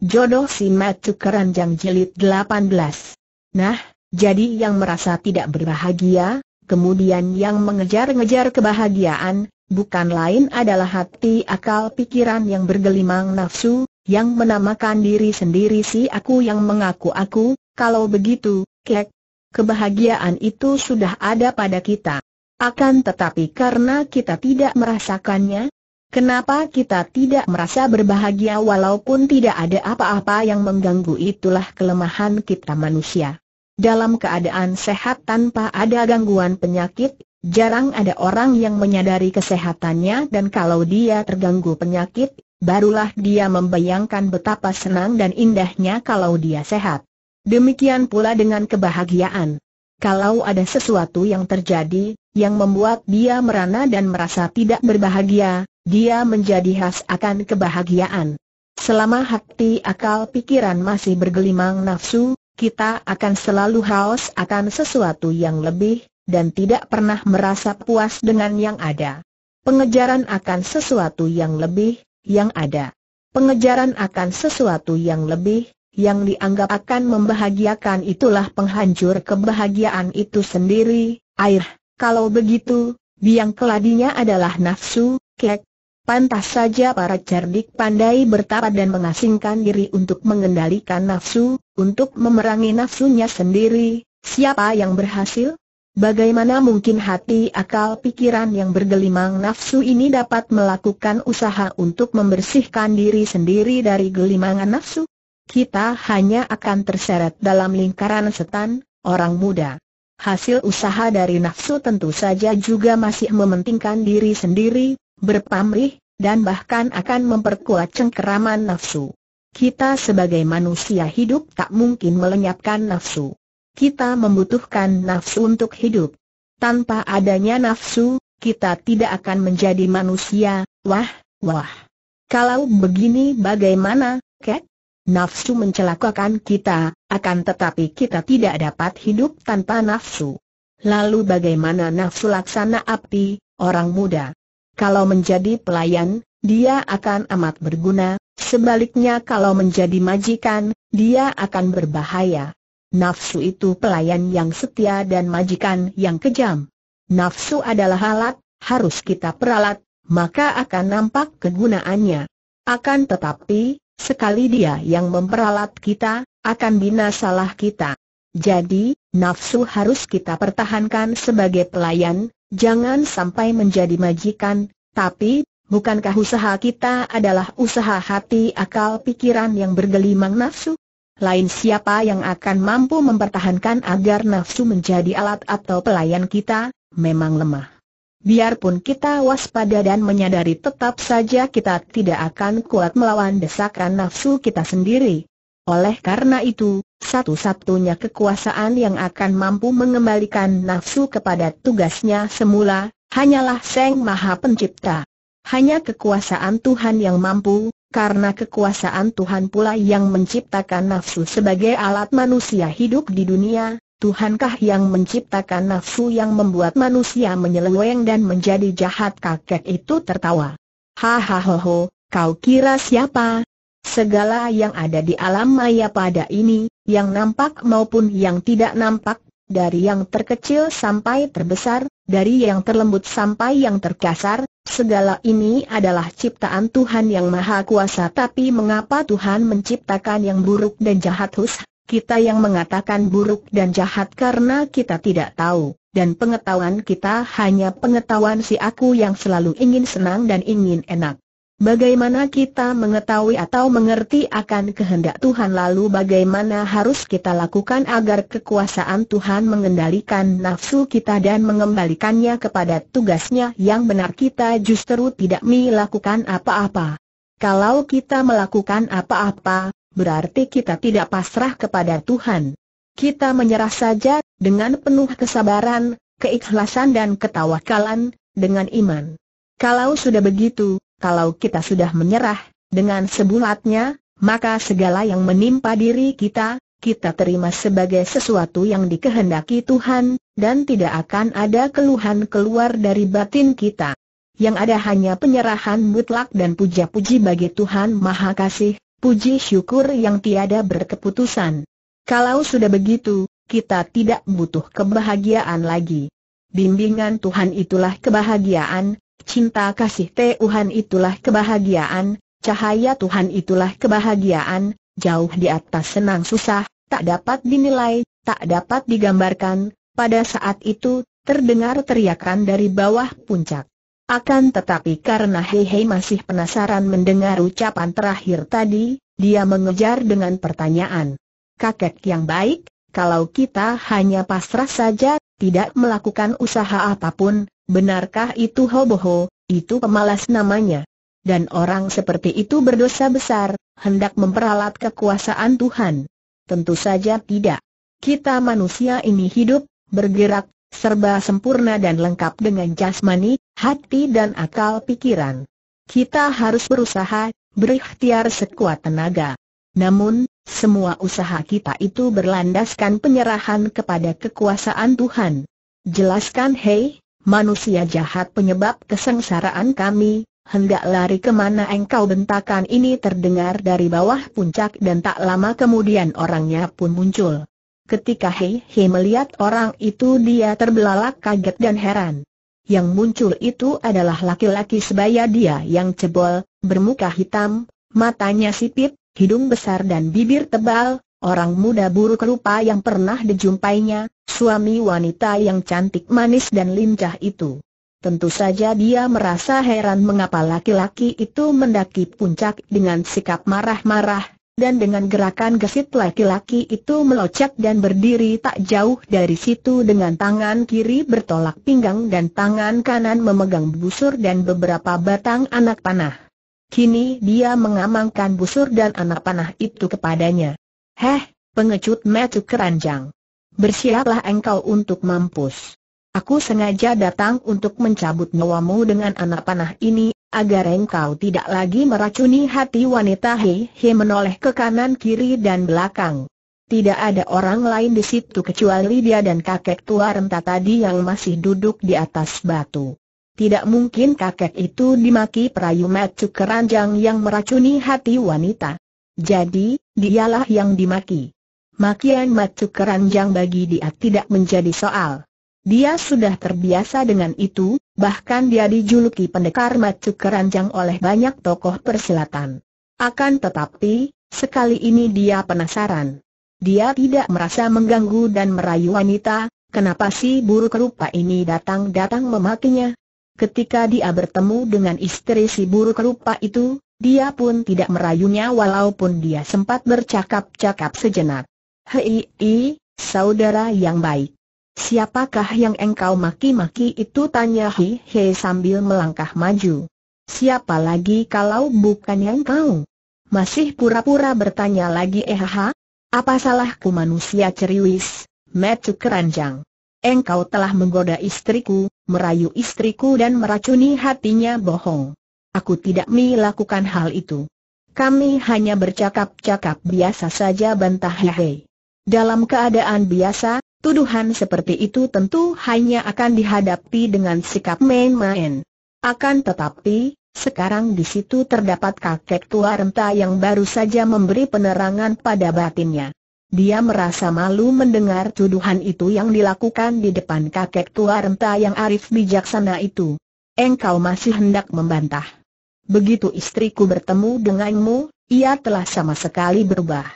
Jodoh si Matu Keranjang jelit 18 Nah, jadi yang merasa tidak berbahagia, kemudian yang mengejar-ngejar kebahagiaan, bukan lain adalah hati akal pikiran yang bergelimang nafsu, yang menamakan diri sendiri si aku yang mengaku aku, kalau begitu, kek, kebahagiaan itu sudah ada pada kita. Akan tetapi karena kita tidak merasakannya, Kenapa kita tidak merasa berbahagia walaupun tidak ada apa-apa yang mengganggu itulah kelemahan kita manusia. Dalam keadaan sehat tanpa ada gangguan penyakit, jarang ada orang yang menyadari kesehatannya dan kalau dia terganggu penyakit, barulah dia membayangkan betapa senang dan indahnya kalau dia sehat. Demikian pula dengan kebahagiaan. Kalau ada sesuatu yang terjadi, yang membuat dia merana dan merasa tidak berbahagia, dia menjadi khas akan kebahagiaan. Selama hati akal pikiran masih bergelimang nafsu, kita akan selalu haus akan sesuatu yang lebih, dan tidak pernah merasa puas dengan yang ada. Pengejaran akan sesuatu yang lebih, yang ada. Pengejaran akan sesuatu yang lebih, yang dianggap akan membahagiakan itulah penghancur kebahagiaan itu sendiri. Air, kalau begitu, biang keladinya adalah nafsu, kek, Pantas saja para cerdik pandai bertapa dan mengasingkan diri untuk mengendalikan nafsu, untuk memerangi nafsunya sendiri, siapa yang berhasil? Bagaimana mungkin hati akal pikiran yang bergelimang nafsu ini dapat melakukan usaha untuk membersihkan diri sendiri dari gelimangan nafsu? Kita hanya akan terseret dalam lingkaran setan, orang muda. Hasil usaha dari nafsu tentu saja juga masih mementingkan diri sendiri, berpamrih, dan bahkan akan memperkuat cengkeraman nafsu. Kita sebagai manusia hidup tak mungkin melenyapkan nafsu. Kita membutuhkan nafsu untuk hidup. Tanpa adanya nafsu, kita tidak akan menjadi manusia, wah, wah. Kalau begini bagaimana, kek? Nafsu mencelakakan kita, akan tetapi kita tidak dapat hidup tanpa nafsu. Lalu bagaimana nafsu laksana api, orang muda? Kalau menjadi pelayan, dia akan amat berguna, sebaliknya kalau menjadi majikan, dia akan berbahaya. Nafsu itu pelayan yang setia dan majikan yang kejam. Nafsu adalah alat, harus kita peralat, maka akan nampak kegunaannya. Akan tetapi, sekali dia yang memperalat kita, akan binasalah kita. Jadi, nafsu harus kita pertahankan sebagai pelayan, jangan sampai menjadi majikan, tapi, bukankah usaha kita adalah usaha hati akal pikiran yang bergelimang nafsu? Lain siapa yang akan mampu mempertahankan agar nafsu menjadi alat atau pelayan kita, memang lemah. Biarpun kita waspada dan menyadari tetap saja kita tidak akan kuat melawan desakan nafsu kita sendiri. Oleh karena itu, satu-satunya kekuasaan yang akan mampu mengembalikan nafsu kepada tugasnya semula, hanyalah Seng Maha Pencipta. Hanya kekuasaan Tuhan yang mampu, karena kekuasaan Tuhan pula yang menciptakan nafsu sebagai alat manusia hidup di dunia, Tuhankah yang menciptakan nafsu yang membuat manusia menyeleweng dan menjadi jahat kakek itu tertawa. Hahaha, kau kira siapa? Segala yang ada di alam maya pada ini, yang nampak maupun yang tidak nampak, dari yang terkecil sampai terbesar, dari yang terlembut sampai yang terkasar, segala ini adalah ciptaan Tuhan yang Maha Kuasa tapi mengapa Tuhan menciptakan yang buruk dan jahat hus? Kita yang mengatakan buruk dan jahat karena kita tidak tahu, dan pengetahuan kita hanya pengetahuan si aku yang selalu ingin senang dan ingin enak. Bagaimana kita mengetahui atau mengerti akan kehendak Tuhan lalu bagaimana harus kita lakukan agar kekuasaan Tuhan mengendalikan nafsu kita dan mengembalikannya kepada tugasnya yang benar kita justru tidak melakukan apa-apa. Kalau kita melakukan apa-apa, berarti kita tidak pasrah kepada Tuhan. Kita menyerah saja, dengan penuh kesabaran, keikhlasan dan ketawakalan, dengan iman. Kalau sudah begitu, kalau kita sudah menyerah, dengan sebulatnya, maka segala yang menimpa diri kita, kita terima sebagai sesuatu yang dikehendaki Tuhan, dan tidak akan ada keluhan keluar dari batin kita. Yang ada hanya penyerahan mutlak dan puja-puji bagi Tuhan Maha Kasih, puji syukur yang tiada berkeputusan. Kalau sudah begitu, kita tidak butuh kebahagiaan lagi. Bimbingan Tuhan itulah kebahagiaan, Cinta kasih Tuhan itulah kebahagiaan, cahaya Tuhan itulah kebahagiaan, jauh di atas senang susah, tak dapat dinilai, tak dapat digambarkan, pada saat itu, terdengar teriakan dari bawah puncak. Akan tetapi karena Hei Hei masih penasaran mendengar ucapan terakhir tadi, dia mengejar dengan pertanyaan. Kakek yang baik, kalau kita hanya pasrah saja, tidak melakukan usaha apapun, Benarkah itu Hoboho, itu pemalas namanya? Dan orang seperti itu berdosa besar, hendak memperalat kekuasaan Tuhan. Tentu saja tidak. Kita manusia ini hidup, bergerak, serba sempurna dan lengkap dengan jasmani, hati dan akal pikiran. Kita harus berusaha, berikhtiar sekuat tenaga. Namun, semua usaha kita itu berlandaskan penyerahan kepada kekuasaan Tuhan. Jelaskan hei, manusia jahat penyebab kesengsaraan kami, hendak lari kemana engkau bentakan ini terdengar dari bawah puncak dan tak lama kemudian orangnya pun muncul. Ketika Hei Hei melihat orang itu dia terbelalak kaget dan heran. Yang muncul itu adalah laki-laki sebaya dia yang cebol, bermuka hitam, matanya sipit, hidung besar dan bibir tebal, orang muda buruk rupa yang pernah dijumpainya, suami wanita yang cantik manis dan lincah itu. Tentu saja dia merasa heran mengapa laki-laki itu mendaki puncak dengan sikap marah-marah, dan dengan gerakan gesit laki-laki itu melocak dan berdiri tak jauh dari situ dengan tangan kiri bertolak pinggang dan tangan kanan memegang busur dan beberapa batang anak panah. Kini dia mengamankan busur dan anak panah itu kepadanya. Heh, pengecut metu keranjang. Bersiaplah engkau untuk mampus. Aku sengaja datang untuk mencabut nyawamu dengan anak panah ini, agar engkau tidak lagi meracuni hati wanita hehe menoleh ke kanan kiri dan belakang. Tidak ada orang lain di situ kecuali dia dan kakek tua renta tadi yang masih duduk di atas batu. Tidak mungkin kakek itu dimaki perayu metu keranjang yang meracuni hati wanita. Jadi, dialah yang dimaki. Makian macu keranjang bagi dia tidak menjadi soal. Dia sudah terbiasa dengan itu, bahkan dia dijuluki pendekar macu keranjang oleh banyak tokoh persilatan. Akan tetapi, sekali ini dia penasaran. Dia tidak merasa mengganggu dan merayu wanita, kenapa si buruk rupa ini datang-datang memakinya? Ketika dia bertemu dengan istri si buruk rupa itu, dia pun tidak merayunya walaupun dia sempat bercakap-cakap sejenak. Hei, i, saudara yang baik. Siapakah yang engkau maki-maki itu tanya hei He sambil melangkah maju. Siapa lagi kalau bukan yang kau? Masih pura-pura bertanya lagi eh, ha? Apa salahku manusia ceriwis, metu keranjang? Engkau telah menggoda istriku, merayu istriku dan meracuni hatinya bohong. Aku tidak melakukan hal itu. Kami hanya bercakap-cakap biasa saja bantah Hehe. Dalam keadaan biasa, tuduhan seperti itu tentu hanya akan dihadapi dengan sikap main-main. Akan tetapi, sekarang di situ terdapat kakek tua renta yang baru saja memberi penerangan pada batinnya. Dia merasa malu mendengar tuduhan itu yang dilakukan di depan kakek tua renta yang arif bijaksana itu. Engkau masih hendak membantah. Begitu istriku bertemu denganmu, ia telah sama sekali berubah.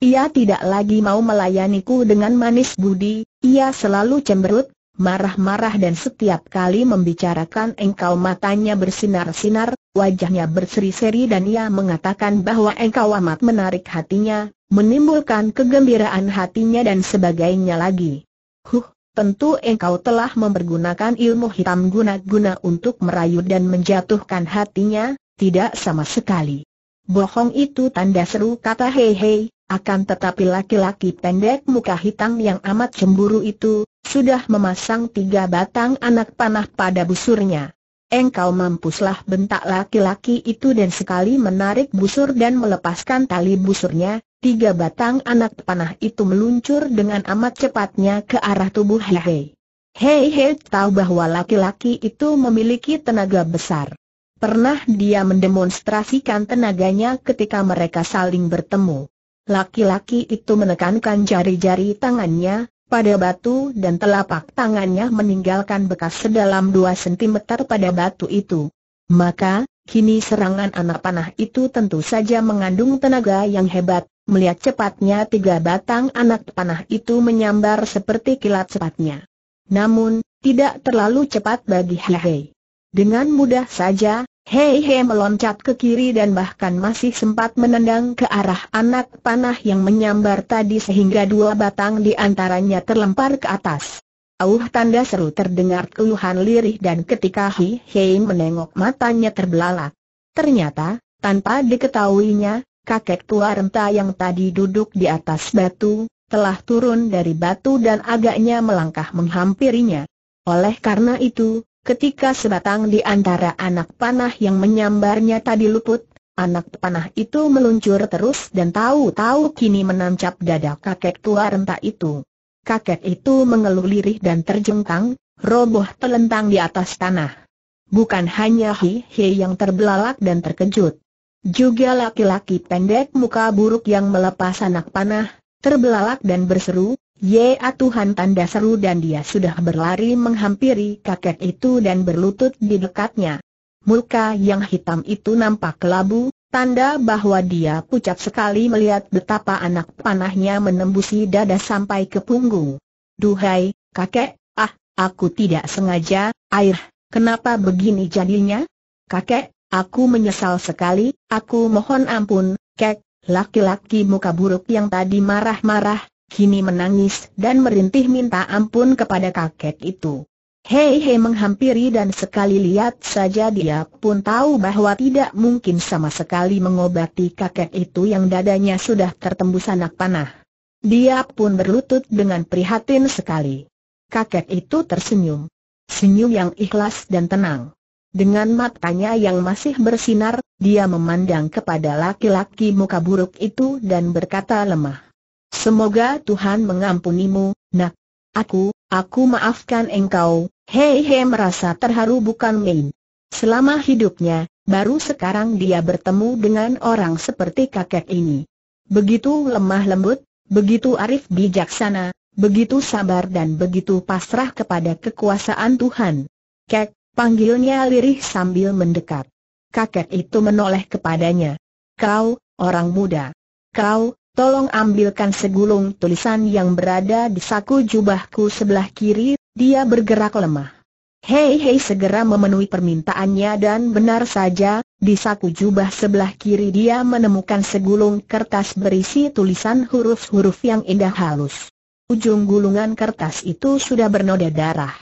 Ia tidak lagi mau melayaniku dengan manis budi, ia selalu cemberut, marah-marah dan setiap kali membicarakan engkau matanya bersinar-sinar, wajahnya berseri-seri dan ia mengatakan bahwa engkau amat menarik hatinya, menimbulkan kegembiraan hatinya dan sebagainya lagi. Huh, Tentu engkau telah mempergunakan ilmu hitam guna-guna untuk merayu dan menjatuhkan hatinya, tidak sama sekali. Bohong itu tanda seru kata hei hei, akan tetapi laki-laki pendek muka hitam yang amat cemburu itu, sudah memasang tiga batang anak panah pada busurnya. Engkau mampuslah bentak laki-laki itu dan sekali menarik busur dan melepaskan tali busurnya, Tiga batang anak panah itu meluncur dengan amat cepatnya ke arah tubuh Hei Hei tahu bahwa laki-laki itu memiliki tenaga besar. Pernah dia mendemonstrasikan tenaganya ketika mereka saling bertemu. Laki-laki itu menekankan jari-jari tangannya pada batu dan telapak tangannya meninggalkan bekas sedalam dua cm pada batu itu. Maka, kini serangan anak panah itu tentu saja mengandung tenaga yang hebat, melihat cepatnya tiga batang anak panah itu menyambar seperti kilat cepatnya. Namun, tidak terlalu cepat bagi Hei. Dengan mudah saja, Hei Hei meloncat ke kiri dan bahkan masih sempat menendang ke arah anak panah yang menyambar tadi sehingga dua batang di antaranya terlempar ke atas. Auh tanda seru terdengar keluhan lirih dan ketika Hei Hei menengok matanya terbelalak. Ternyata, tanpa diketahuinya, kakek tua renta yang tadi duduk di atas batu, telah turun dari batu dan agaknya melangkah menghampirinya. Oleh karena itu, ketika sebatang di antara anak panah yang menyambarnya tadi luput, anak panah itu meluncur terus dan tahu-tahu kini menancap dada kakek tua renta itu. Kakek itu mengeluh lirih dan terjengkang, roboh telentang di atas tanah. Bukan hanya Hi Hi yang terbelalak dan terkejut. Juga laki-laki pendek muka buruk yang melepas anak panah, terbelalak dan berseru, Ya Tuhan tanda seru dan dia sudah berlari menghampiri kakek itu dan berlutut di dekatnya. Muka yang hitam itu nampak kelabu, tanda bahwa dia pucat sekali melihat betapa anak panahnya menembusi dada sampai ke punggung. Duhai, kakek, ah, aku tidak sengaja, air, kenapa begini jadinya? Kakek, aku menyesal sekali, Aku mohon ampun, kek, laki-laki muka buruk yang tadi marah-marah, kini menangis dan merintih minta ampun kepada kakek itu. Hei Hei menghampiri dan sekali lihat saja dia pun tahu bahwa tidak mungkin sama sekali mengobati kakek itu yang dadanya sudah tertembus anak panah. Dia pun berlutut dengan prihatin sekali. Kakek itu tersenyum. Senyum yang ikhlas dan tenang. Dengan matanya yang masih bersinar, dia memandang kepada laki-laki muka buruk itu dan berkata lemah. Semoga Tuhan mengampunimu, nak. Aku, aku maafkan engkau. Hei hei merasa terharu bukan main. Selama hidupnya, baru sekarang dia bertemu dengan orang seperti kakek ini. Begitu lemah lembut, begitu arif bijaksana, begitu sabar dan begitu pasrah kepada kekuasaan Tuhan. Kek, Panggilnya lirih sambil mendekat. Kakek itu menoleh kepadanya. Kau, orang muda. Kau, tolong ambilkan segulung tulisan yang berada di saku jubahku sebelah kiri, dia bergerak lemah. Hei Hei segera memenuhi permintaannya dan benar saja, di saku jubah sebelah kiri dia menemukan segulung kertas berisi tulisan huruf-huruf yang indah halus. Ujung gulungan kertas itu sudah bernoda darah.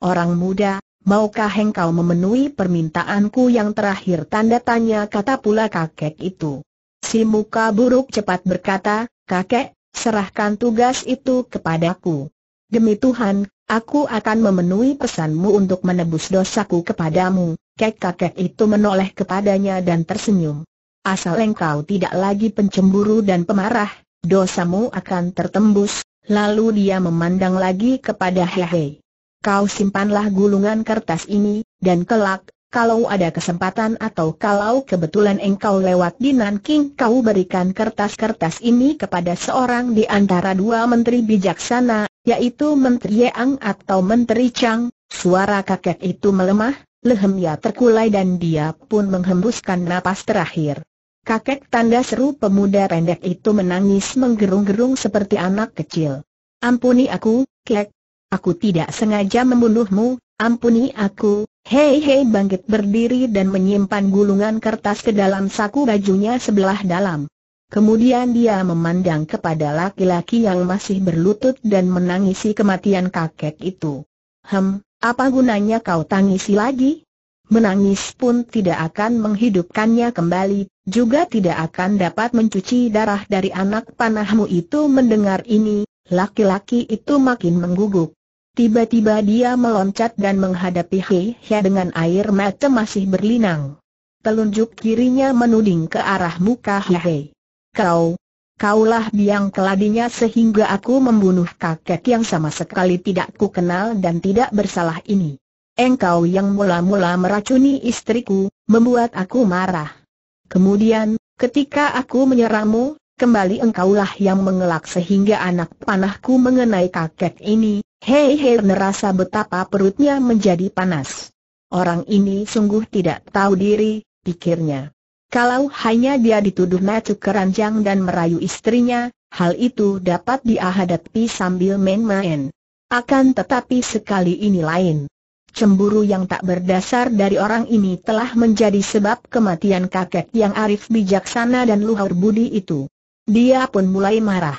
Orang muda, maukah engkau memenuhi permintaanku yang terakhir? Tanda tanya kata pula kakek itu. Si muka buruk cepat berkata, kakek, serahkan tugas itu kepadaku. Demi Tuhan, aku akan memenuhi pesanmu untuk menebus dosaku kepadamu. Kek kakek itu menoleh kepadanya dan tersenyum. Asal engkau tidak lagi pencemburu dan pemarah, dosamu akan tertembus. Lalu dia memandang lagi kepada Hehe kau simpanlah gulungan kertas ini, dan kelak, kalau ada kesempatan atau kalau kebetulan engkau lewat di Nanking kau berikan kertas-kertas ini kepada seorang di antara dua menteri bijaksana, yaitu Menteri Yang atau Menteri Chang, suara kakek itu melemah, lehemnya terkulai dan dia pun menghembuskan napas terakhir. Kakek tanda seru pemuda pendek itu menangis menggerung-gerung seperti anak kecil. Ampuni aku, kek, Aku tidak sengaja membunuhmu, ampuni aku, hei hei bangkit berdiri dan menyimpan gulungan kertas ke dalam saku bajunya sebelah dalam. Kemudian dia memandang kepada laki-laki yang masih berlutut dan menangisi kematian kakek itu. Hem, apa gunanya kau tangisi lagi? Menangis pun tidak akan menghidupkannya kembali, juga tidak akan dapat mencuci darah dari anak panahmu itu mendengar ini, laki-laki itu makin mengguguk. Tiba-tiba dia meloncat dan menghadapi Hei Hei dengan air mata masih berlinang. Telunjuk kirinya menuding ke arah muka Hei Hei. Kau, kaulah biang keladinya sehingga aku membunuh kakek yang sama sekali tidak ku kenal dan tidak bersalah ini. Engkau yang mula-mula meracuni istriku, membuat aku marah. Kemudian, ketika aku menyerangmu, kembali engkaulah yang mengelak sehingga anak panahku mengenai kakek ini, Hei Hei merasa betapa perutnya menjadi panas. Orang ini sungguh tidak tahu diri, pikirnya. Kalau hanya dia dituduh masuk keranjang dan merayu istrinya, hal itu dapat diahadapi sambil main-main. Akan tetapi sekali ini lain. Cemburu yang tak berdasar dari orang ini telah menjadi sebab kematian kakek yang arif bijaksana dan luhur budi itu. Dia pun mulai marah.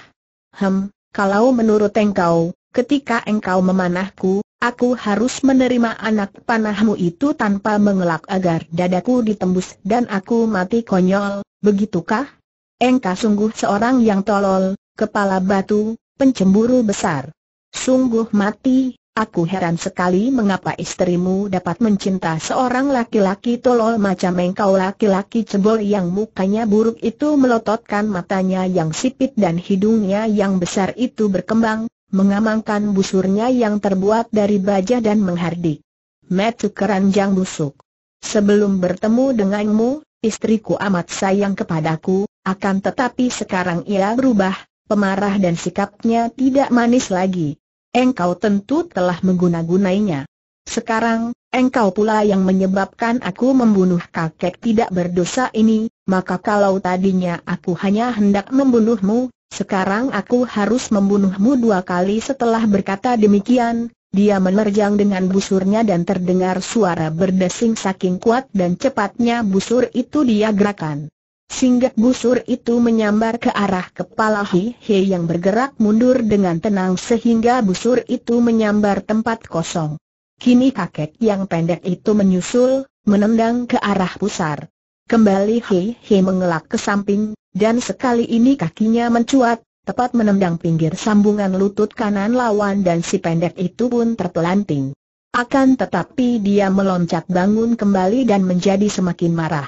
Hem, kalau menurut engkau, ketika engkau memanahku, aku harus menerima anak panahmu itu tanpa mengelak agar dadaku ditembus dan aku mati konyol, begitukah? Engkau sungguh seorang yang tolol, kepala batu, pencemburu besar. Sungguh mati, aku heran sekali mengapa istrimu dapat mencinta seorang laki-laki tolol macam engkau laki-laki cebol yang mukanya buruk itu melototkan matanya yang sipit dan hidungnya yang besar itu berkembang, mengamankan busurnya yang terbuat dari baja dan menghardik. Metu keranjang busuk. Sebelum bertemu denganmu, istriku amat sayang kepadaku, akan tetapi sekarang ia berubah, pemarah dan sikapnya tidak manis lagi. Engkau tentu telah mengguna-gunainya. Sekarang, engkau pula yang menyebabkan aku membunuh kakek tidak berdosa ini, maka kalau tadinya aku hanya hendak membunuhmu, sekarang aku harus membunuhmu dua kali setelah berkata demikian, dia menerjang dengan busurnya dan terdengar suara berdesing saking kuat dan cepatnya busur itu dia gerakan. Singgah busur itu menyambar ke arah kepala Hi He yang bergerak mundur dengan tenang sehingga busur itu menyambar tempat kosong. Kini kakek yang pendek itu menyusul, menendang ke arah pusar. Kembali Hei Hei mengelak ke samping, dan sekali ini kakinya mencuat, tepat menendang pinggir sambungan lutut kanan lawan dan si pendek itu pun terpelanting. Akan tetapi dia meloncat bangun kembali dan menjadi semakin marah.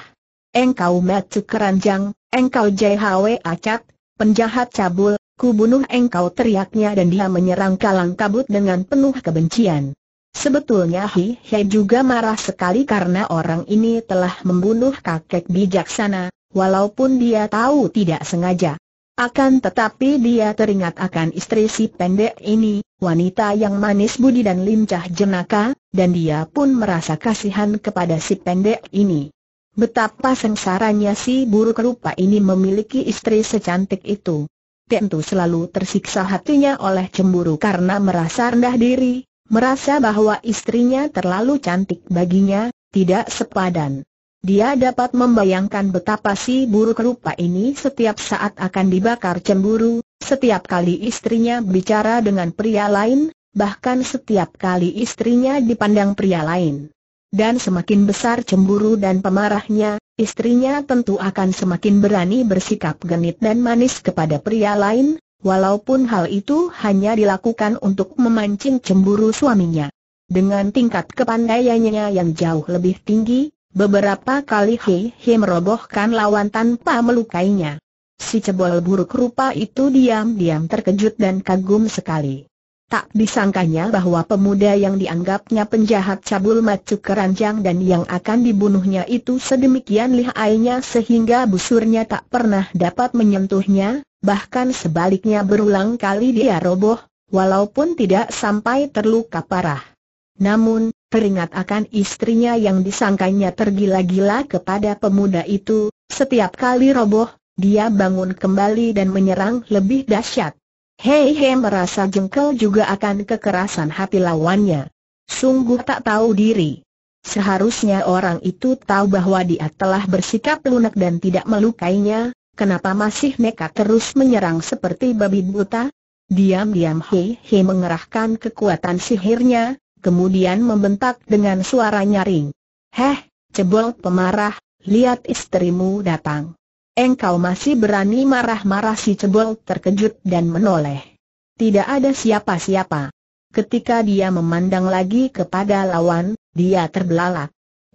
Engkau metu keranjang, engkau JHW acat, penjahat cabul, ku bunuh engkau teriaknya dan dia menyerang kalang kabut dengan penuh kebencian. Sebetulnya Hi He juga marah sekali karena orang ini telah membunuh kakek bijaksana, walaupun dia tahu tidak sengaja. Akan tetapi dia teringat akan istri si pendek ini, wanita yang manis budi dan lincah jenaka, dan dia pun merasa kasihan kepada si pendek ini. Betapa sengsaranya si buruk rupa ini memiliki istri secantik itu. Tentu selalu tersiksa hatinya oleh cemburu karena merasa rendah diri, Merasa bahwa istrinya terlalu cantik baginya, tidak sepadan. Dia dapat membayangkan betapa si buruk rupa ini setiap saat akan dibakar cemburu, setiap kali istrinya bicara dengan pria lain, bahkan setiap kali istrinya dipandang pria lain. Dan semakin besar cemburu dan pemarahnya, istrinya tentu akan semakin berani bersikap genit dan manis kepada pria lain, walaupun hal itu hanya dilakukan untuk memancing cemburu suaminya. Dengan tingkat kepandaiannya yang jauh lebih tinggi, beberapa kali Hei Hei merobohkan lawan tanpa melukainya. Si cebol buruk rupa itu diam-diam terkejut dan kagum sekali. Tak disangkanya bahwa pemuda yang dianggapnya penjahat cabul macu keranjang dan yang akan dibunuhnya itu sedemikian lihainya sehingga busurnya tak pernah dapat menyentuhnya, bahkan sebaliknya berulang kali dia roboh, walaupun tidak sampai terluka parah. Namun, teringat akan istrinya yang disangkanya tergila-gila kepada pemuda itu, setiap kali roboh, dia bangun kembali dan menyerang lebih dahsyat. Hei He merasa jengkel juga akan kekerasan hati lawannya. Sungguh tak tahu diri. Seharusnya orang itu tahu bahwa dia telah bersikap lunak dan tidak melukainya, kenapa masih nekat terus menyerang seperti babi buta? Diam-diam Hei He mengerahkan kekuatan sihirnya, kemudian membentak dengan suara nyaring. Heh, cebol pemarah, lihat istrimu datang. Engkau masih berani marah-marah si cebol terkejut dan menoleh. Tidak ada siapa-siapa. Ketika dia memandang lagi kepada lawan, dia terbelalak.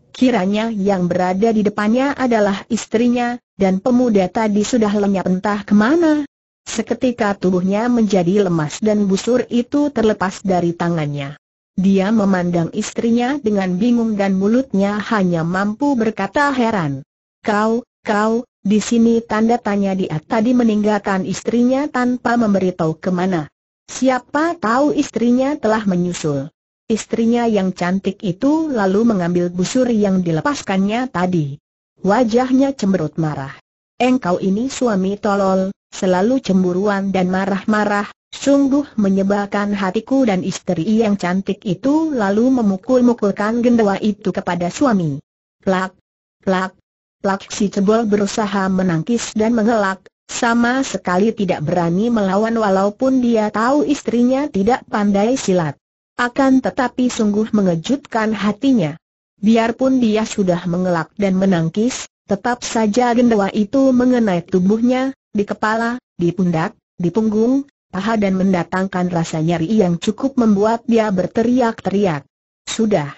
Kiranya yang berada di depannya adalah istrinya, dan pemuda tadi sudah lenyap entah kemana. Seketika tubuhnya menjadi lemas dan busur itu terlepas dari tangannya. Dia memandang istrinya dengan bingung dan mulutnya hanya mampu berkata heran. Kau, kau, di sini tanda tanya dia tadi meninggalkan istrinya tanpa memberitahu kemana. Siapa tahu istrinya telah menyusul. Istrinya yang cantik itu lalu mengambil busur yang dilepaskannya tadi. Wajahnya cemberut marah. Engkau ini suami tolol, selalu cemburuan dan marah-marah, sungguh menyebalkan hatiku dan istri yang cantik itu lalu memukul-mukulkan gendawa itu kepada suami. Plak, plak, Laksi Cebol berusaha menangkis dan mengelak, sama sekali tidak berani melawan walaupun dia tahu istrinya tidak pandai silat. Akan tetapi sungguh mengejutkan hatinya. Biarpun dia sudah mengelak dan menangkis, tetap saja gendawa itu mengenai tubuhnya, di kepala, di pundak, di punggung, paha dan mendatangkan rasa nyeri yang cukup membuat dia berteriak-teriak. Sudah.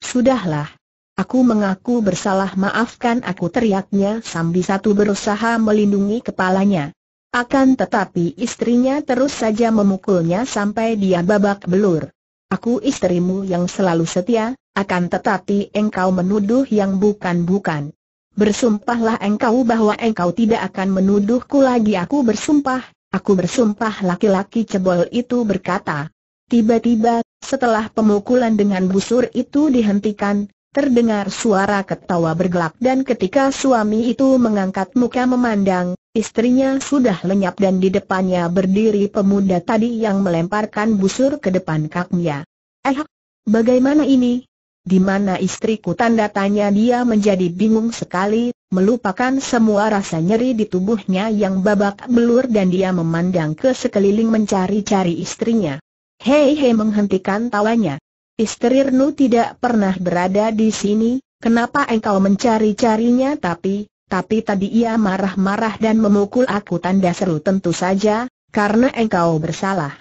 Sudahlah. Aku mengaku bersalah maafkan aku teriaknya sambil satu berusaha melindungi kepalanya. Akan tetapi istrinya terus saja memukulnya sampai dia babak belur. Aku istrimu yang selalu setia, akan tetapi engkau menuduh yang bukan-bukan. Bersumpahlah engkau bahwa engkau tidak akan menuduhku lagi aku bersumpah, aku bersumpah laki-laki cebol itu berkata. Tiba-tiba, setelah pemukulan dengan busur itu dihentikan, Terdengar suara ketawa bergelak dan ketika suami itu mengangkat muka memandang, istrinya sudah lenyap dan di depannya berdiri pemuda tadi yang melemparkan busur ke depan kaknya. Eh, bagaimana ini? Di mana istriku tanda tanya dia menjadi bingung sekali, melupakan semua rasa nyeri di tubuhnya yang babak belur dan dia memandang ke sekeliling mencari-cari istrinya. Hei hei menghentikan tawanya. Istri Rnu tidak pernah berada di sini, kenapa engkau mencari-carinya tapi, tapi tadi ia marah-marah dan memukul aku tanda seru tentu saja, karena engkau bersalah.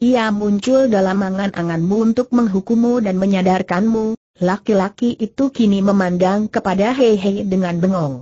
Ia muncul dalam angan-anganmu untuk menghukummu dan menyadarkanmu, laki-laki itu kini memandang kepada Hehe dengan bengong.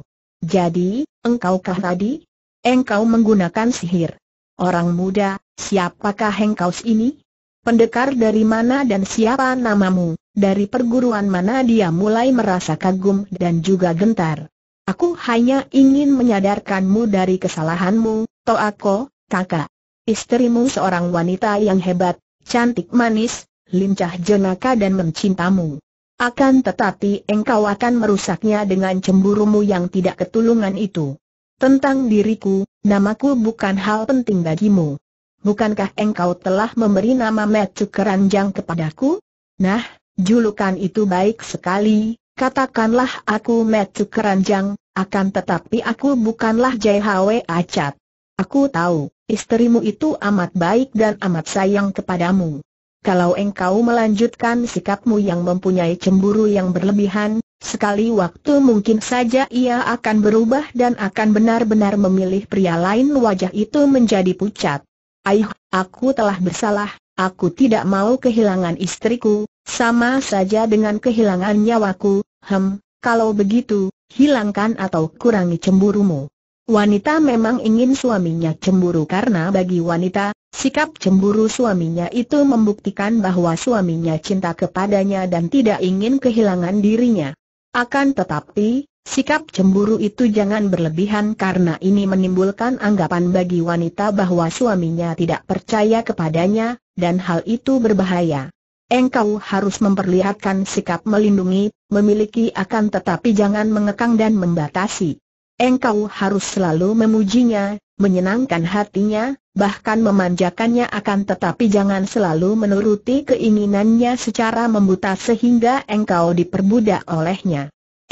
Jadi, engkaukah tadi? Engkau menggunakan sihir. Orang muda, siapakah engkau ini? Pendekar dari mana dan siapa namamu? Dari perguruan mana dia mulai merasa kagum dan juga gentar. Aku hanya ingin menyadarkanmu dari kesalahanmu, Toako, kakak. Istrimu seorang wanita yang hebat, cantik manis, lincah jenaka dan mencintamu. Akan tetapi engkau akan merusaknya dengan cemburumu yang tidak ketulungan itu. Tentang diriku, namaku bukan hal penting bagimu bukankah engkau telah memberi nama Mecu Keranjang kepadaku? Nah, julukan itu baik sekali, katakanlah aku Mecu Keranjang, akan tetapi aku bukanlah JHW Acat. Aku tahu, istrimu itu amat baik dan amat sayang kepadamu. Kalau engkau melanjutkan sikapmu yang mempunyai cemburu yang berlebihan, sekali waktu mungkin saja ia akan berubah dan akan benar-benar memilih pria lain wajah itu menjadi pucat. Aih, aku telah bersalah, aku tidak mau kehilangan istriku, sama saja dengan kehilangan nyawaku, hem, kalau begitu, hilangkan atau kurangi cemburumu. Wanita memang ingin suaminya cemburu karena bagi wanita, sikap cemburu suaminya itu membuktikan bahwa suaminya cinta kepadanya dan tidak ingin kehilangan dirinya. Akan tetapi, Sikap cemburu itu jangan berlebihan karena ini menimbulkan anggapan bagi wanita bahwa suaminya tidak percaya kepadanya, dan hal itu berbahaya. Engkau harus memperlihatkan sikap melindungi, memiliki akan tetapi jangan mengekang dan membatasi. Engkau harus selalu memujinya, menyenangkan hatinya, bahkan memanjakannya akan tetapi jangan selalu menuruti keinginannya secara membuta sehingga engkau diperbudak olehnya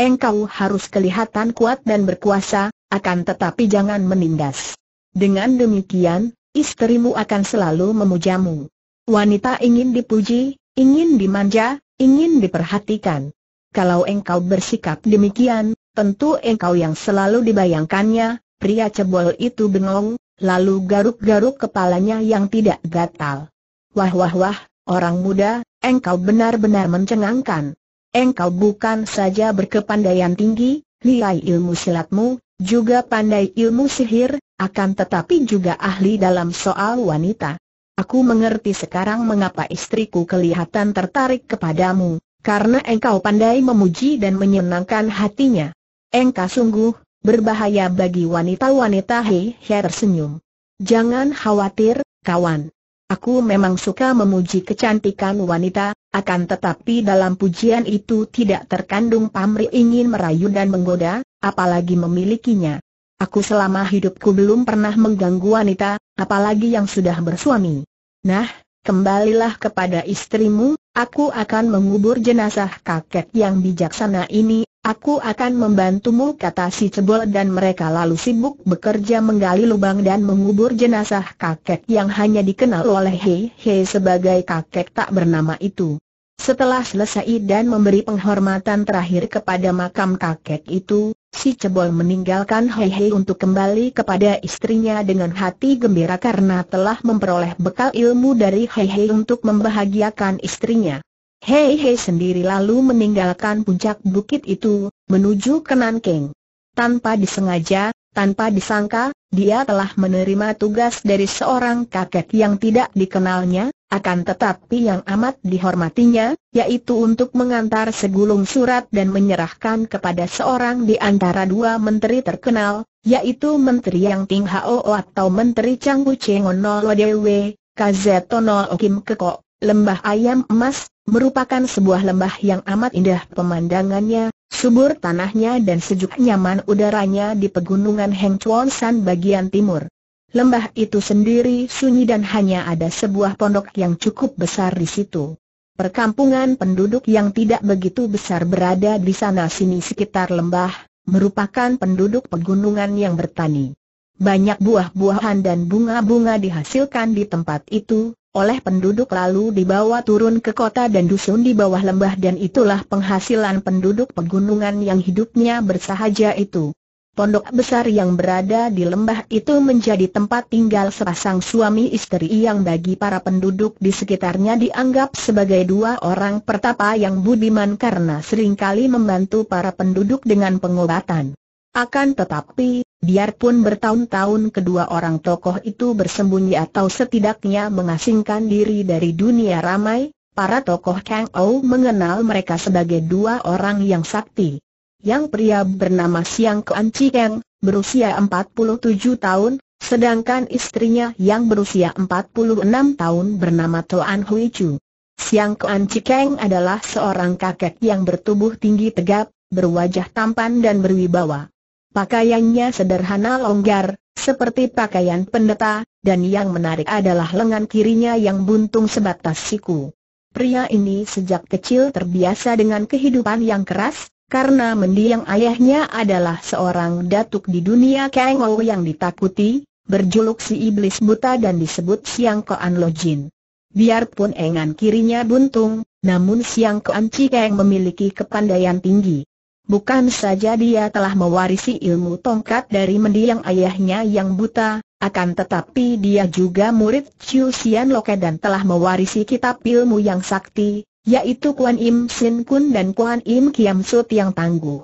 engkau harus kelihatan kuat dan berkuasa, akan tetapi jangan menindas. Dengan demikian, istrimu akan selalu memujamu. Wanita ingin dipuji, ingin dimanja, ingin diperhatikan. Kalau engkau bersikap demikian, tentu engkau yang selalu dibayangkannya, pria cebol itu bengong, lalu garuk-garuk kepalanya yang tidak gatal. Wah wah wah, orang muda, engkau benar-benar mencengangkan engkau bukan saja berkepandaian tinggi, liai ilmu silatmu, juga pandai ilmu sihir, akan tetapi juga ahli dalam soal wanita. Aku mengerti sekarang mengapa istriku kelihatan tertarik kepadamu, karena engkau pandai memuji dan menyenangkan hatinya. Engkau sungguh, berbahaya bagi wanita-wanita Hei her tersenyum. Jangan khawatir, kawan. Aku memang suka memuji kecantikan wanita, akan tetapi dalam pujian itu tidak terkandung pamri ingin merayu dan menggoda, apalagi memilikinya. Aku selama hidupku belum pernah mengganggu wanita, apalagi yang sudah bersuami. Nah, kembalilah kepada istrimu, aku akan mengubur jenazah kakek yang bijaksana ini, Aku akan membantumu kata si cebol dan mereka lalu sibuk bekerja menggali lubang dan mengubur jenazah kakek yang hanya dikenal oleh Hei Hei sebagai kakek tak bernama itu. Setelah selesai dan memberi penghormatan terakhir kepada makam kakek itu, si cebol meninggalkan Hei Hei untuk kembali kepada istrinya dengan hati gembira karena telah memperoleh bekal ilmu dari Hei Hei untuk membahagiakan istrinya. Hei Hei sendiri lalu meninggalkan puncak bukit itu, menuju ke Nanking. Tanpa disengaja, tanpa disangka, dia telah menerima tugas dari seorang kakek yang tidak dikenalnya, akan tetapi yang amat dihormatinya, yaitu untuk mengantar segulung surat dan menyerahkan kepada seorang di antara dua menteri terkenal, yaitu Menteri Yang Ting Hao atau Menteri Chang Wu Cheng No Lo Dewe, KZ Okim Keko. Lembah Ayam Emas, merupakan sebuah lembah yang amat indah pemandangannya, subur tanahnya dan sejuk nyaman udaranya di pegunungan Heng Chuan San bagian timur. Lembah itu sendiri sunyi dan hanya ada sebuah pondok yang cukup besar di situ. Perkampungan penduduk yang tidak begitu besar berada di sana-sini sekitar lembah, merupakan penduduk pegunungan yang bertani. Banyak buah-buahan dan bunga-bunga dihasilkan di tempat itu, oleh penduduk lalu dibawa turun ke kota dan dusun di bawah lembah dan itulah penghasilan penduduk pegunungan yang hidupnya bersahaja itu. Pondok besar yang berada di lembah itu menjadi tempat tinggal sepasang suami istri yang bagi para penduduk di sekitarnya dianggap sebagai dua orang pertapa yang budiman karena seringkali membantu para penduduk dengan pengobatan. Akan tetapi, Biarpun bertahun-tahun kedua orang tokoh itu bersembunyi atau setidaknya mengasingkan diri dari dunia ramai, para tokoh Kang Ou mengenal mereka sebagai dua orang yang sakti. Yang pria bernama Siang Kuan Kang, berusia 47 tahun, sedangkan istrinya yang berusia 46 tahun bernama Toan Hui Chu. Siang Kuan Kang adalah seorang kakek yang bertubuh tinggi tegap, berwajah tampan dan berwibawa. Pakaiannya sederhana longgar, seperti pakaian pendeta, dan yang menarik adalah lengan kirinya yang buntung sebatas siku. Pria ini sejak kecil terbiasa dengan kehidupan yang keras, karena mendiang ayahnya adalah seorang datuk di dunia Kengou yang ditakuti, berjuluk si iblis buta dan disebut Siang Koan Lojin. Biarpun engan kirinya buntung, namun Siang Koan Cikeng memiliki kepandaian tinggi. Bukan saja dia telah mewarisi ilmu tongkat dari mendiang ayahnya yang buta, akan tetapi dia juga murid Chiu Xian Loke dan telah mewarisi kitab ilmu yang sakti, yaitu Kuan Im Sin Kun dan Kuan Im Kiam Sut yang tangguh.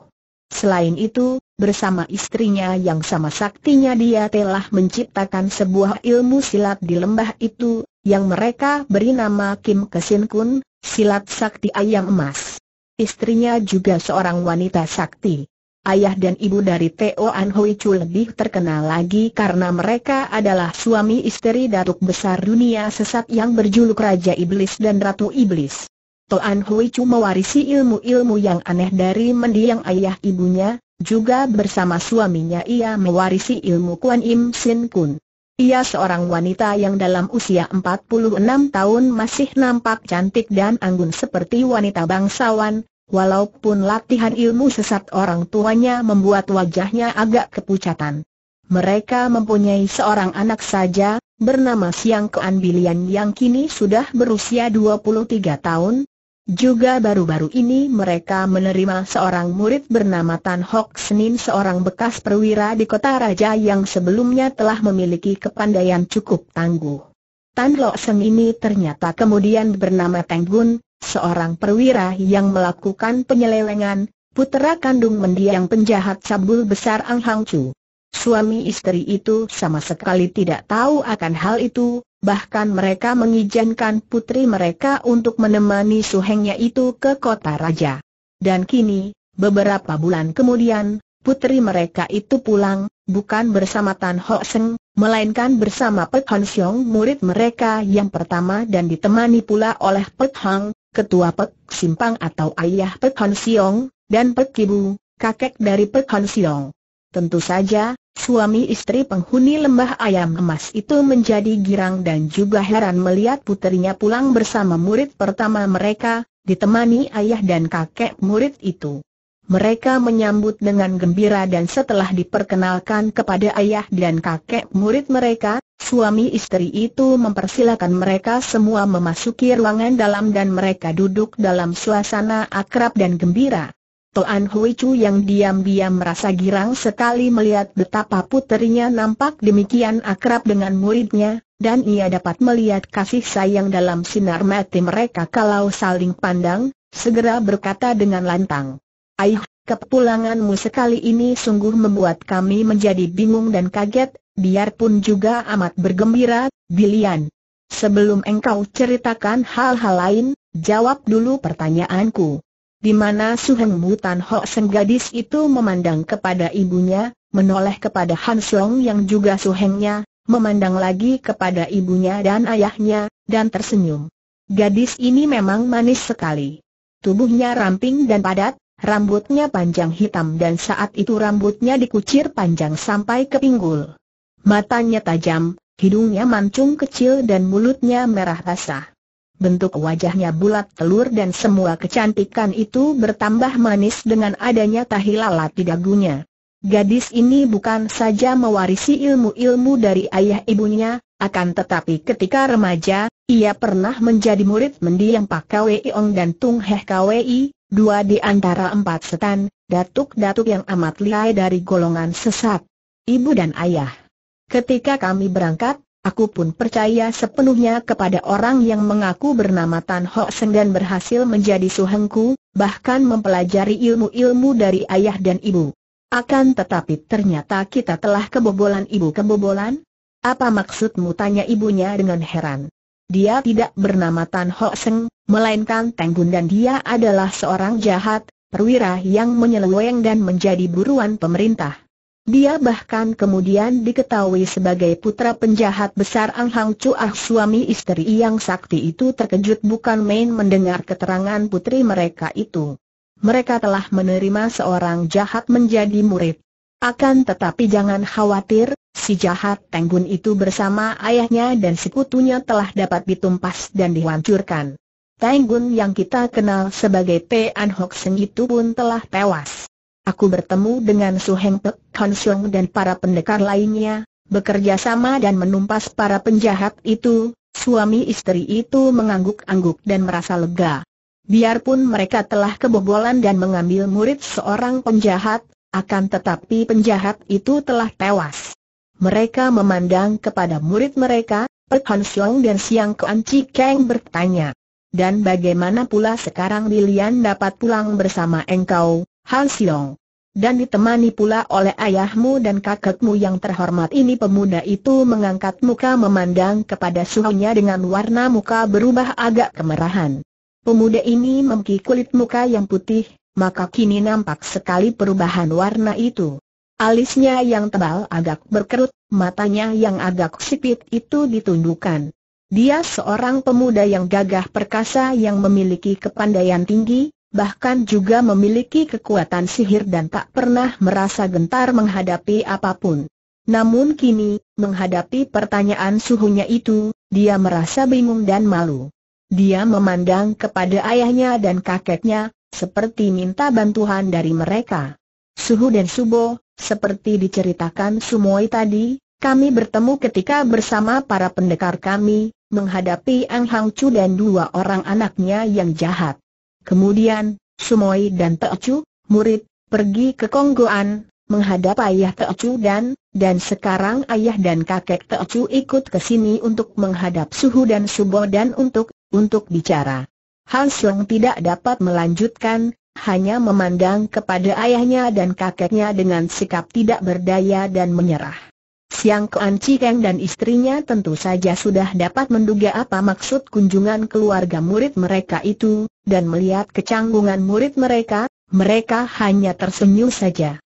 Selain itu, bersama istrinya yang sama saktinya dia telah menciptakan sebuah ilmu silat di lembah itu, yang mereka beri nama Kim Kesin Kun, silat sakti ayam emas. Istrinya juga seorang wanita sakti. Ayah dan ibu dari Teo An Hui Chu lebih terkenal lagi karena mereka adalah suami istri datuk besar dunia sesat yang berjuluk Raja Iblis dan Ratu Iblis. Teo Hui Chu mewarisi ilmu-ilmu yang aneh dari mendiang ayah ibunya, juga bersama suaminya ia mewarisi ilmu Kuan Im Sin Kun. Ia seorang wanita yang dalam usia 46 tahun masih nampak cantik dan anggun seperti wanita bangsawan, walaupun latihan ilmu sesat orang tuanya membuat wajahnya agak kepucatan. Mereka mempunyai seorang anak saja, bernama Siang Kean Bilian yang kini sudah berusia 23 tahun, juga baru-baru ini mereka menerima seorang murid bernama Tan Hock Senin seorang bekas perwira di kota raja yang sebelumnya telah memiliki kepandaian cukup tangguh. Tan Lok Seng ini ternyata kemudian bernama Teng Gun, seorang perwira yang melakukan penyelewengan, putera kandung mendiang penjahat cabul besar Ang Hang Chu. Suami istri itu sama sekali tidak tahu akan hal itu, bahkan mereka mengizinkan putri mereka untuk menemani suhengnya itu ke kota raja. Dan kini, beberapa bulan kemudian, putri mereka itu pulang, bukan bersama Tan Ho Seng, melainkan bersama Pek Han Xiong murid mereka yang pertama dan ditemani pula oleh Pek Hang, ketua Pek Simpang atau ayah Pek Han Xiong, dan Pek Kibu, kakek dari Pek Han Xiong. Tentu saja, Suami istri penghuni lembah ayam emas itu menjadi girang dan juga heran melihat putrinya pulang bersama murid pertama mereka, ditemani ayah dan kakek murid itu. Mereka menyambut dengan gembira dan setelah diperkenalkan kepada ayah dan kakek murid mereka, suami istri itu mempersilakan mereka semua memasuki ruangan dalam dan mereka duduk dalam suasana akrab dan gembira. Toan Hui Chu yang diam-diam merasa girang sekali melihat betapa puterinya nampak demikian akrab dengan muridnya, dan ia dapat melihat kasih sayang dalam sinar mati mereka kalau saling pandang, segera berkata dengan lantang. Aih, kepulanganmu sekali ini sungguh membuat kami menjadi bingung dan kaget, biarpun juga amat bergembira, Bilian. Sebelum engkau ceritakan hal-hal lain, jawab dulu pertanyaanku di mana Suheng Mutan Ho Seng gadis itu memandang kepada ibunya, menoleh kepada Han Song yang juga Suhengnya, memandang lagi kepada ibunya dan ayahnya, dan tersenyum. Gadis ini memang manis sekali. Tubuhnya ramping dan padat, rambutnya panjang hitam dan saat itu rambutnya dikucir panjang sampai ke pinggul. Matanya tajam, hidungnya mancung kecil dan mulutnya merah basah. Bentuk wajahnya bulat telur dan semua kecantikan itu bertambah manis dengan adanya tahi lalat di dagunya. Gadis ini bukan saja mewarisi ilmu-ilmu dari ayah ibunya, akan tetapi ketika remaja, ia pernah menjadi murid mendiang Pak Kwei Ong dan Tung Heh Kwei, dua di antara empat setan, datuk-datuk yang amat lihai dari golongan sesat. Ibu dan ayah. Ketika kami berangkat, Aku pun percaya sepenuhnya kepada orang yang mengaku bernama Tan Ho Seng dan berhasil menjadi suhengku, bahkan mempelajari ilmu-ilmu dari ayah dan ibu. Akan tetapi ternyata kita telah kebobolan ibu kebobolan? Apa maksudmu tanya ibunya dengan heran. Dia tidak bernama Tan Ho Seng, melainkan Tenggun dan dia adalah seorang jahat, perwira yang menyeleweng dan menjadi buruan pemerintah. Dia bahkan kemudian diketahui sebagai putra penjahat besar Ang Hang Chuah suami istri yang sakti itu terkejut bukan main mendengar keterangan putri mereka itu. Mereka telah menerima seorang jahat menjadi murid. Akan tetapi jangan khawatir, si jahat Tenggun itu bersama ayahnya dan sekutunya telah dapat ditumpas dan dihancurkan. Tenggun yang kita kenal sebagai Tian Hok Seng itu pun telah tewas. Aku bertemu dengan Su Heng Pek, Han Xiong dan para pendekar lainnya, bekerja sama dan menumpas para penjahat itu, suami istri itu mengangguk-angguk dan merasa lega. Biarpun mereka telah kebobolan dan mengambil murid seorang penjahat, akan tetapi penjahat itu telah tewas. Mereka memandang kepada murid mereka, Pek Han Xiong dan Siang Kuan Chi Kang bertanya. Dan bagaimana pula sekarang Lilian dapat pulang bersama engkau? Han Xiong. Dan ditemani pula oleh ayahmu dan kakekmu yang terhormat ini pemuda itu mengangkat muka memandang kepada suhunya dengan warna muka berubah agak kemerahan. Pemuda ini memiliki kulit muka yang putih, maka kini nampak sekali perubahan warna itu. Alisnya yang tebal agak berkerut, matanya yang agak sipit itu ditundukkan. Dia seorang pemuda yang gagah perkasa yang memiliki kepandaian tinggi, bahkan juga memiliki kekuatan sihir dan tak pernah merasa gentar menghadapi apapun. Namun kini, menghadapi pertanyaan suhunya itu, dia merasa bingung dan malu. Dia memandang kepada ayahnya dan kakeknya, seperti minta bantuan dari mereka. Suhu dan Subo, seperti diceritakan Sumoi tadi, kami bertemu ketika bersama para pendekar kami, menghadapi Ang Hang Chu dan dua orang anaknya yang jahat. Kemudian, Sumoi dan Teocu, murid, pergi ke Konggoan, menghadap ayah Teocu dan, dan sekarang ayah dan kakek Teocu ikut ke sini untuk menghadap Suhu dan Subo dan untuk, untuk bicara. Han tidak dapat melanjutkan, hanya memandang kepada ayahnya dan kakeknya dengan sikap tidak berdaya dan menyerah. Siang Kuan Cikeng dan istrinya tentu saja sudah dapat menduga apa maksud kunjungan keluarga murid mereka itu, dan melihat kecanggungan murid mereka, mereka hanya tersenyum saja.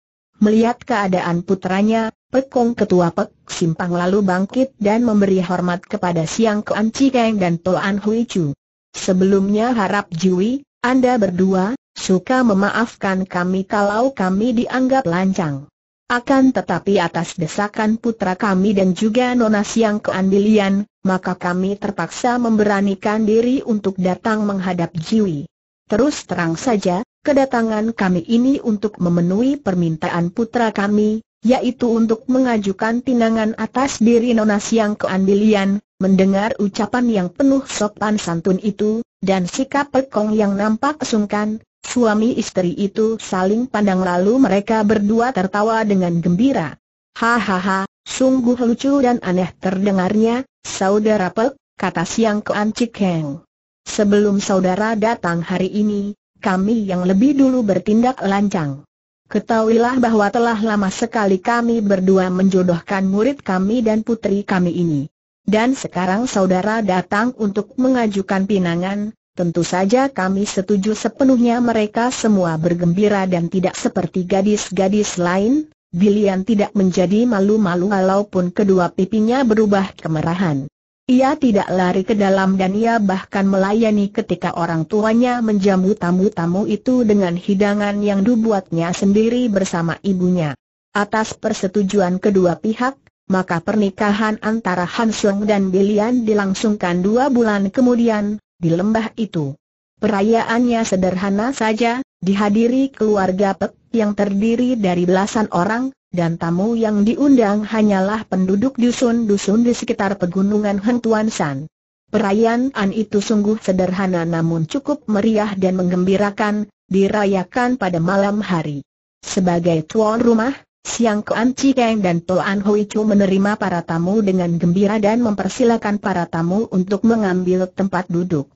Melihat keadaan putranya, Pekong Ketua Pek Simpang lalu bangkit dan memberi hormat kepada Siang Kuan Cikeng dan Toan Hui Chu. Sebelumnya harap Jui, Anda berdua, suka memaafkan kami kalau kami dianggap lancang. Akan tetapi atas desakan putra kami dan juga Nona Siang Keandilian, maka kami terpaksa memberanikan diri untuk datang menghadap Jiwi. Terus terang saja, kedatangan kami ini untuk memenuhi permintaan putra kami, yaitu untuk mengajukan pinangan atas diri Nona Siang Keandilian, mendengar ucapan yang penuh sopan santun itu, dan sikap Pekong yang nampak sungkan, Suami istri itu saling pandang lalu mereka berdua tertawa dengan gembira. Hahaha, sungguh lucu dan aneh terdengarnya, saudara Pek, kata Siang ke Ancik Heng. Sebelum saudara datang hari ini, kami yang lebih dulu bertindak lancang. Ketahuilah bahwa telah lama sekali kami berdua menjodohkan murid kami dan putri kami ini. Dan sekarang saudara datang untuk mengajukan pinangan, Tentu saja kami setuju sepenuhnya mereka semua bergembira dan tidak seperti gadis-gadis lain, Bilian tidak menjadi malu-malu walaupun kedua pipinya berubah kemerahan. Ia tidak lari ke dalam dan ia bahkan melayani ketika orang tuanya menjamu tamu-tamu itu dengan hidangan yang dibuatnya sendiri bersama ibunya. Atas persetujuan kedua pihak, maka pernikahan antara Hansung dan Bilian dilangsungkan dua bulan kemudian, di lembah itu. Perayaannya sederhana saja, dihadiri keluarga Pek yang terdiri dari belasan orang, dan tamu yang diundang hanyalah penduduk dusun-dusun di sekitar pegunungan Hentuan San. Perayaan itu sungguh sederhana namun cukup meriah dan menggembirakan, dirayakan pada malam hari. Sebagai tuan rumah, Siang Kuan Cikeng dan Toan Hui Chu menerima para tamu dengan gembira dan mempersilakan para tamu untuk mengambil tempat duduk.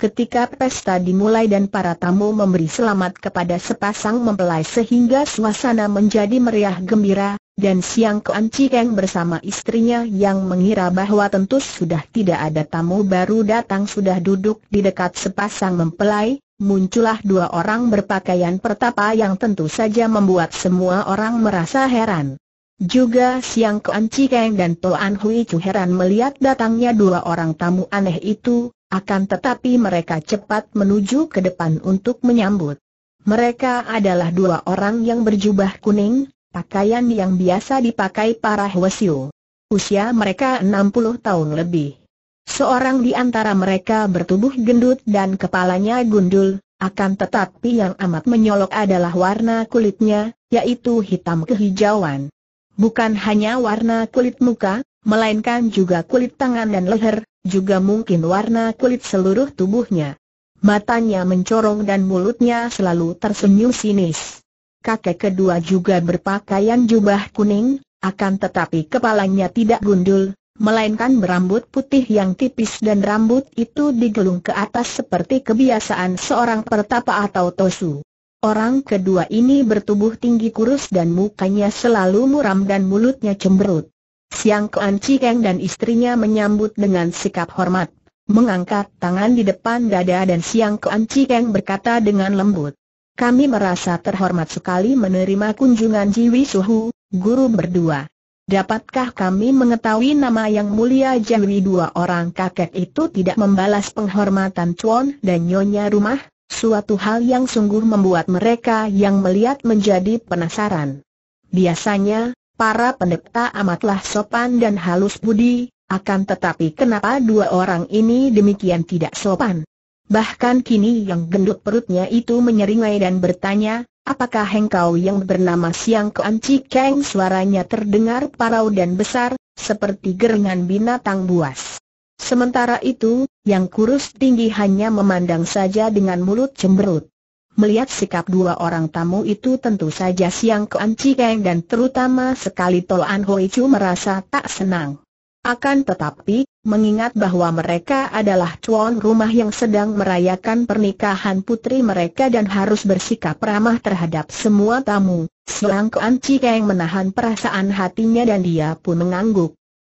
Ketika pesta dimulai dan para tamu memberi selamat kepada sepasang mempelai sehingga suasana menjadi meriah gembira, dan Siang Kuan Cikeng bersama istrinya yang mengira bahwa tentu sudah tidak ada tamu baru datang sudah duduk di dekat sepasang mempelai, muncullah dua orang berpakaian pertapa yang tentu saja membuat semua orang merasa heran. Juga Siang Kuan Cikeng dan Toan Hui Chu heran melihat datangnya dua orang tamu aneh itu, akan tetapi mereka cepat menuju ke depan untuk menyambut. Mereka adalah dua orang yang berjubah kuning, pakaian yang biasa dipakai para Hwasyu. Usia mereka 60 tahun lebih. Seorang di antara mereka bertubuh gendut dan kepalanya gundul, akan tetapi yang amat menyolok adalah warna kulitnya, yaitu hitam kehijauan. Bukan hanya warna kulit muka, melainkan juga kulit tangan dan leher, juga mungkin warna kulit seluruh tubuhnya. Matanya mencorong dan mulutnya selalu tersenyum sinis. Kakek kedua juga berpakaian jubah kuning, akan tetapi kepalanya tidak gundul, melainkan berambut putih yang tipis dan rambut itu digelung ke atas seperti kebiasaan seorang pertapa atau tosu. Orang kedua ini bertubuh tinggi kurus dan mukanya selalu muram dan mulutnya cemberut. Siang Kuan Cikeng dan istrinya menyambut dengan sikap hormat, mengangkat tangan di depan dada dan Siang Kuan Cikeng berkata dengan lembut. Kami merasa terhormat sekali menerima kunjungan Jiwi Suhu, guru berdua. Dapatkah kami mengetahui nama yang mulia Jawi dua orang kakek itu tidak membalas penghormatan Chuan dan Nyonya rumah? Suatu hal yang sungguh membuat mereka yang melihat menjadi penasaran. Biasanya, para pendeta amatlah sopan dan halus budi, akan tetapi kenapa dua orang ini demikian tidak sopan? Bahkan kini yang gendut perutnya itu menyeringai dan bertanya, apakah hengkau yang bernama Siang Keanci Keng suaranya terdengar parau dan besar, seperti gerengan binatang buas. Sementara itu, yang kurus tinggi hanya memandang saja dengan mulut cemberut. Melihat sikap dua orang tamu itu tentu saja Siang Keanci Kang dan terutama sekali Toan Hoi Chu merasa tak senang. Akan tetapi, mengingat bahwa mereka adalah cuan rumah yang sedang merayakan pernikahan putri mereka dan harus bersikap ramah terhadap semua tamu, Siang Kuan Cikeng menahan perasaan hatinya dan dia pun mengangguk.